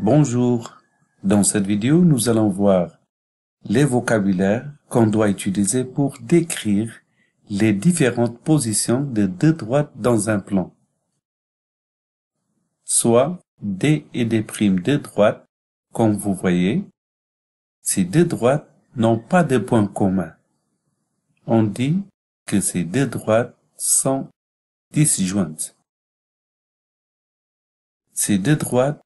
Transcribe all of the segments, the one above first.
Bonjour, dans cette vidéo nous allons voir les vocabulaires qu'on doit utiliser pour décrire les différentes positions de deux droites dans un plan. Soit D et D' de droites comme vous voyez, ces deux droites n'ont pas de point commun. On dit que ces deux droites sont disjointes. Ces deux droites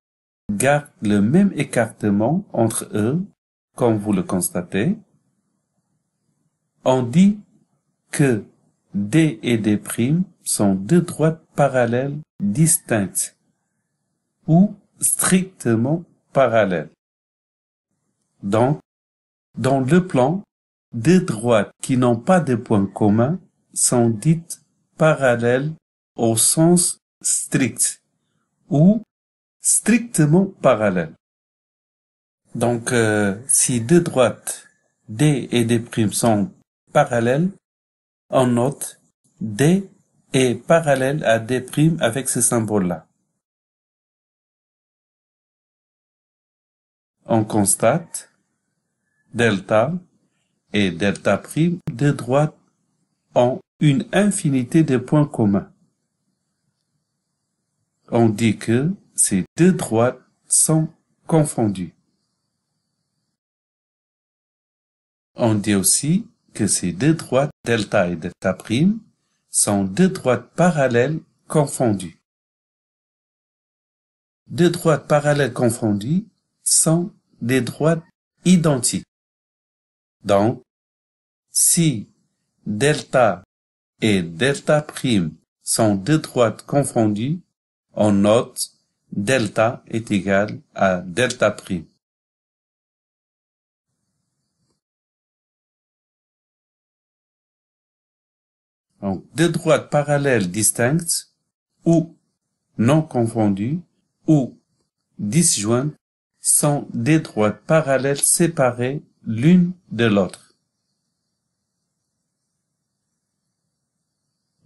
gardent le même écartement entre eux, comme vous le constatez. On dit que D et D' sont deux droites parallèles distinctes ou strictement parallèles. Donc, dans le plan, deux droites qui n'ont pas de point commun sont dites parallèles au sens strict ou strictement parallèles. Donc, euh, si deux droites D et D' sont parallèles, on note D est parallèle à D' avec ce symbole-là. On constate delta et delta prime de ont une infinité de points communs. On dit que ces deux droites sont confondues. On dit aussi que ces deux droites delta et delta prime sont deux droites parallèles confondues. Deux droites parallèles confondues sont des droites identiques. Donc, si delta et delta prime sont deux droites confondues, on note delta est égal à delta prime. Donc, deux droites parallèles distinctes ou non confondues ou disjointes sont des droites parallèles séparées l'une de l'autre.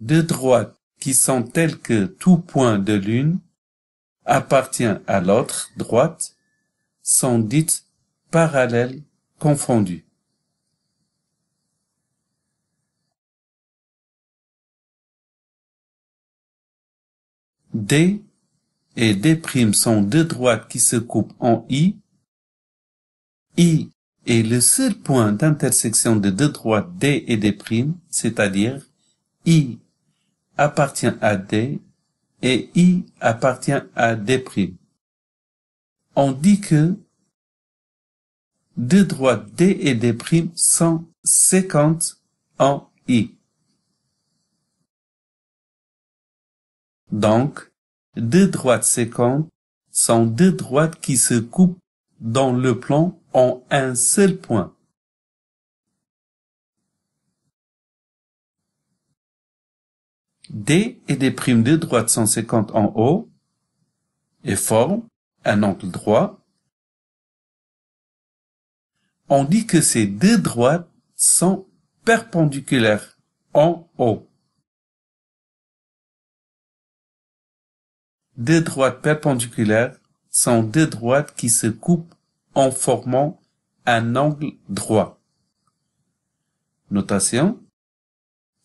Deux droites qui sont telles que tout point de l'une appartient à l'autre droite sont dites parallèles confondues. D et D' sont deux droites qui se coupent en I. I est le seul point d'intersection de deux droites D et D', c'est-à-dire I appartient à D et I appartient à D'. On dit que deux droites D et D' sont séquentes en I. Donc, deux droites séquentes sont deux droites qui se coupent dans le plan en un seul point. D et primes de droite 150 en haut et forment un angle droit. On dit que ces deux droites sont perpendiculaires en haut. Deux droites perpendiculaires sont deux droites qui se coupent en formant un angle droit. Notation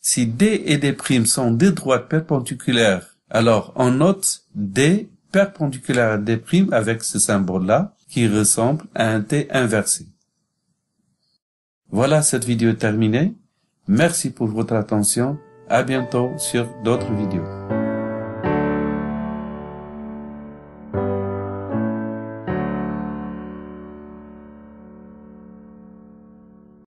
si D et D' sont deux droites perpendiculaires, alors on note D perpendiculaire à D' avec ce symbole-là qui ressemble à un T inversé. Voilà, cette vidéo terminée. Merci pour votre attention. À bientôt sur d'autres vidéos.